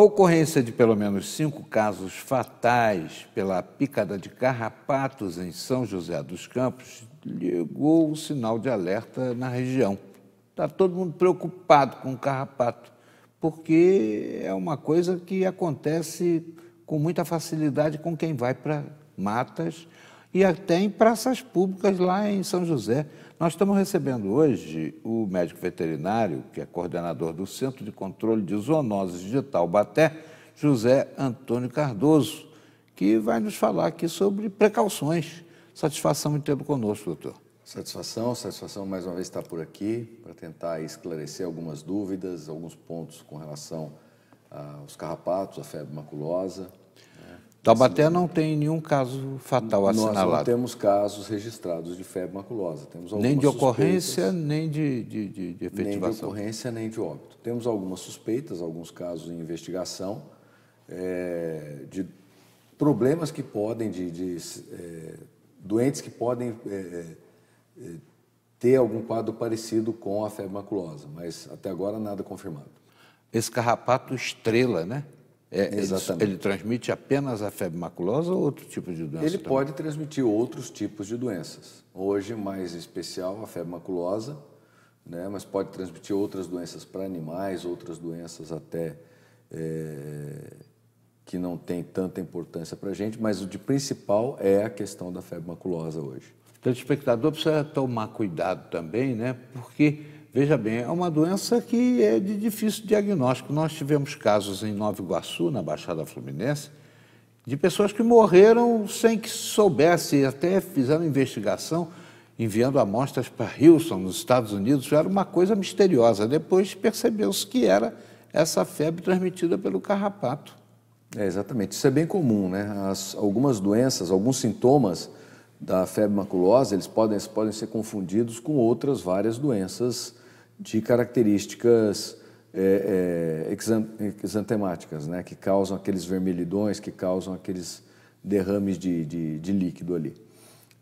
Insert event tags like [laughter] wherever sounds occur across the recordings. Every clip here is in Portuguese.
A ocorrência de pelo menos cinco casos fatais pela picada de carrapatos em São José dos Campos ligou o sinal de alerta na região. Está todo mundo preocupado com o carrapato, porque é uma coisa que acontece com muita facilidade com quem vai para matas e até em praças públicas lá em São José. Nós estamos recebendo hoje o médico veterinário, que é coordenador do Centro de Controle de Zoonoses de Taubaté, José Antônio Cardoso, que vai nos falar aqui sobre precauções. Satisfação em tê-lo conosco, doutor. Satisfação, satisfação mais uma vez estar por aqui para tentar esclarecer algumas dúvidas, alguns pontos com relação aos carrapatos, à febre maculosa, Taubaté não tem nenhum caso fatal assinalado. Nós não temos casos registrados de febre maculosa. Temos nem de ocorrência, nem de, de, de, de efetivação. Nem de ocorrência, nem de óbito. Temos algumas suspeitas, alguns casos em investigação é, de problemas que podem, de, de é, doentes que podem é, ter algum quadro parecido com a febre maculosa, mas até agora nada confirmado. Esse carrapato estrela, né? É, Exatamente. Ele, ele, transmite apenas a febre maculosa ou outro tipo de doença? Ele também? pode transmitir outros tipos de doenças. Hoje, mais especial, a febre maculosa, né? mas pode transmitir outras doenças para animais, outras doenças até é, que não tem tanta importância para a gente, mas o de principal é a questão da febre maculosa hoje. Então, o espectador precisa tomar cuidado também, né? porque Veja bem, é uma doença que é de difícil diagnóstico. Nós tivemos casos em Nova Iguaçu, na Baixada Fluminense, de pessoas que morreram sem que soubesse, até fizeram investigação, enviando amostras para Houston, nos Estados Unidos, era uma coisa misteriosa. Depois percebeu-se que era essa febre transmitida pelo carrapato. É, exatamente, isso é bem comum, né? As, algumas doenças, alguns sintomas da febre maculosa, eles podem, podem ser confundidos com outras várias doenças de características é, é, exantemáticas, né? que causam aqueles vermelhidões, que causam aqueles derrames de, de, de líquido ali.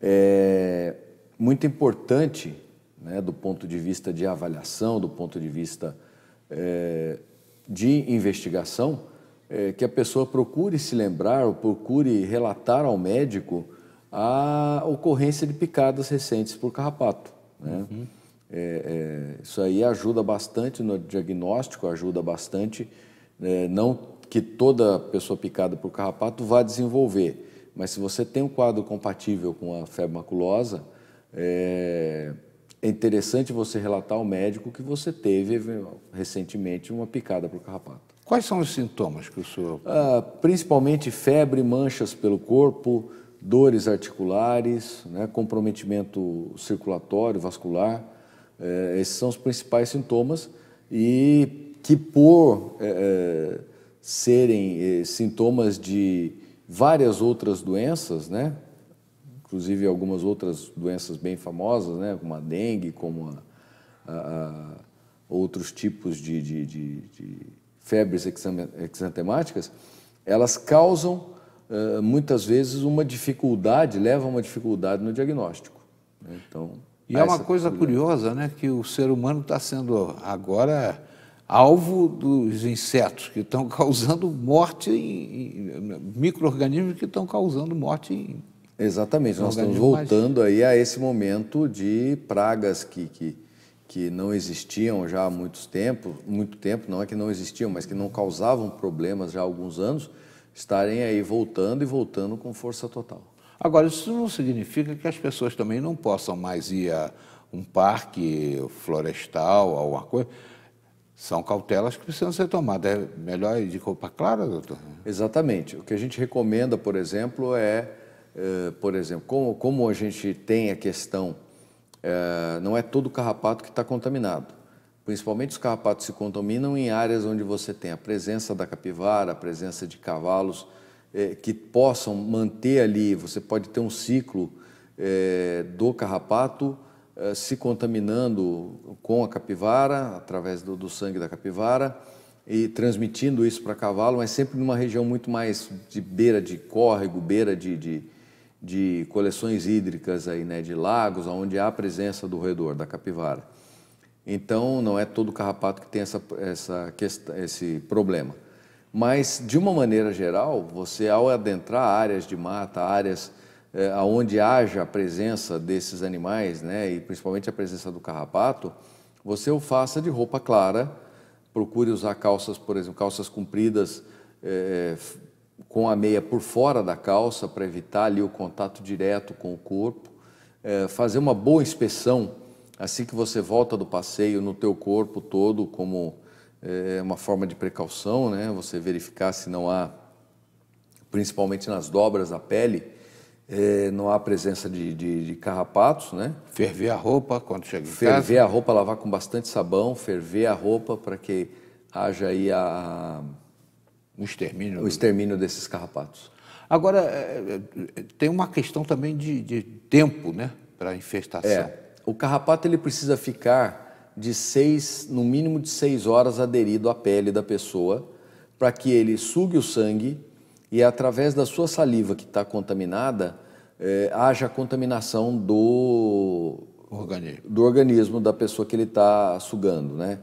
É muito importante, né, do ponto de vista de avaliação, do ponto de vista é, de investigação, é, que a pessoa procure se lembrar ou procure relatar ao médico a ocorrência de picadas recentes por carrapato. Né? Uhum. É, é, isso aí ajuda bastante no diagnóstico, ajuda bastante. É, não que toda pessoa picada por carrapato vá desenvolver, mas se você tem um quadro compatível com a febre maculosa, é, é interessante você relatar ao médico que você teve é, recentemente uma picada por carrapato. Quais são os sintomas que o senhor. Ah, principalmente febre, manchas pelo corpo, dores articulares, né, comprometimento circulatório, vascular. É, esses são os principais sintomas e que por é, é serem é, sintomas de várias outras doenças, né? inclusive algumas outras doenças bem famosas, né? como a dengue, como a, a, a outros tipos de, de, de, de febres exantemáticas, elas causam é, muitas vezes uma dificuldade, levam a uma dificuldade no diagnóstico. Né. Então, e é uma coisa né? curiosa, né, que o ser humano está sendo agora alvo dos insetos que estão [laughs] causando morte em, em micro-organismos que estão causando morte em Exatamente, nós estamos voltando mais... aí a esse momento de pragas que, que, que não existiam já há muitos tempos, muito tempo, não é que não existiam, mas que não causavam problemas já há alguns anos, estarem aí voltando e voltando com força total. Agora, isso não significa que as pessoas também não possam mais ir a um parque florestal, alguma coisa. São cautelas que precisam ser tomadas. É melhor ir de roupa clara, doutor? Exatamente. O que a gente recomenda, por exemplo, é, eh, por exemplo, como, como a gente tem a questão, é, não é todo carrapato que está contaminado. Principalmente os carrapatos se contaminam em áreas onde você tem a presença da capivara, a presença de cavalos, é, que possam manter ali, você pode ter um ciclo é, do carrapato é, se contaminando com a capivara, através do, do sangue da capivara, e transmitindo isso para cavalo, mas sempre numa região muito mais de beira de córrego, beira de, de, de coleções hídricas, aí, né, de lagos, onde há a presença do roedor, da capivara. Então, não é todo carrapato que tem essa, essa, esse problema. Mas, de uma maneira geral, você ao adentrar áreas de mata, áreas eh, onde haja a presença desses animais, né, e principalmente a presença do carrapato, você o faça de roupa clara, procure usar calças, por exemplo, calças compridas eh, eh, com a meia por fora da calça para evitar ali o contato direto com o corpo, eh, fazer uma boa inspeção assim que você volta do passeio no teu corpo todo, como é uma forma de precaução, né? Você verificar se não há, principalmente nas dobras da pele, é, não há presença de, de, de, carrapatos, né? Ferver a roupa quando chega em ferver casa. Ferver a roupa, lavar com bastante sabão, ferver a roupa para que haja aí a, o extermínio, o extermínio do... desses carrapatos. Agora, é, é, tem uma questão também de, de tempo, né? Para a infestação. É, o carrapato ele precisa ficar de seis, no mínimo de seis horas aderido à pele da pessoa, para que ele sugue o sangue e através da sua saliva que está contaminada é, haja contaminação do organismo. do organismo da pessoa que ele está sugando, né?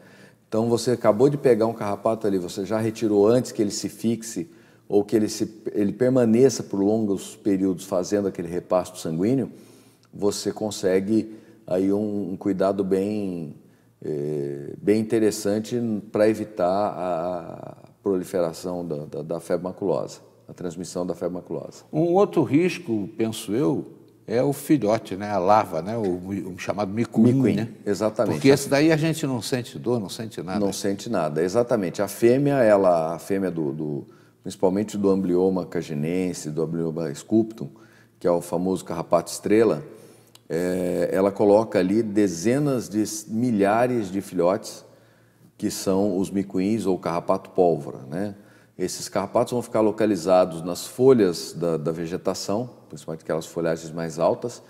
Então você acabou de pegar um carrapato ali, você já retirou antes que ele se fixe ou que ele, se, ele permaneça por longos períodos fazendo aquele repasto sanguíneo, você consegue aí um, um cuidado bem é, bem interessante para evitar a proliferação da, da, da, febre maculosa, a transmissão da febre maculosa. Um outro risco, penso eu, é o filhote, né? a larva, né? o, o chamado micuim, micuim né? Exatamente. Porque esse daí a gente não sente dor, não sente nada. Não sente nada, exatamente. A fêmea, ela, a fêmea do, do principalmente do amblioma caginense, do amblioma sculptum, que é o famoso carrapato estrela, é, ela coloca ali dezenas de milhares de filhotes que são os micuins ou carrapato pólvora. Né? Esses carrapatos vão ficar localizados nas folhas da, da vegetação, principalmente aquelas folhagens mais altas,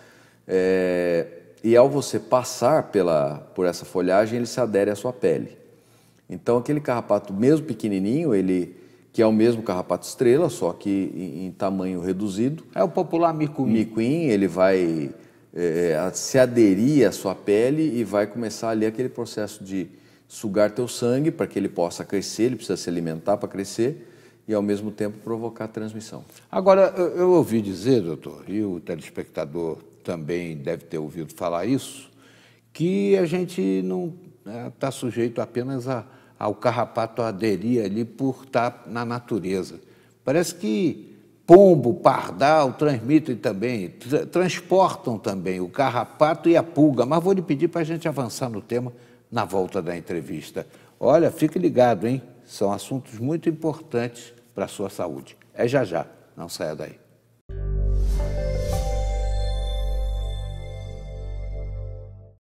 é, e ao você passar pela, por essa folhagem, ele se adere à sua pele. Então, aquele carrapato, mesmo pequenininho, ele que é o mesmo carrapato estrela, só que em, em tamanho reduzido. É o popular micuim. Micuim, ele vai é, é se aderir à sua pele e vai começar ali aquele processo de sugar teu sangue para que ele possa crescer, ele precisa se alimentar para crescer e ao mesmo tempo provocar transmissão. Agora, eu, eu ouvi dizer, doutor, e o telespectador também deve ter ouvido falar isso, que a gente não está né, sujeito apenas a, ao carrapato aderir ali por estar tá na natureza. Parece que pombo, pardal transmitem também, tra transportam também o carrapato e a pulga. Mas vou lhe pedir para a gente avançar no tema na volta da entrevista. Olha, fique ligado, hein? São assuntos muito importantes para a sua saúde. É já já, não saia daí.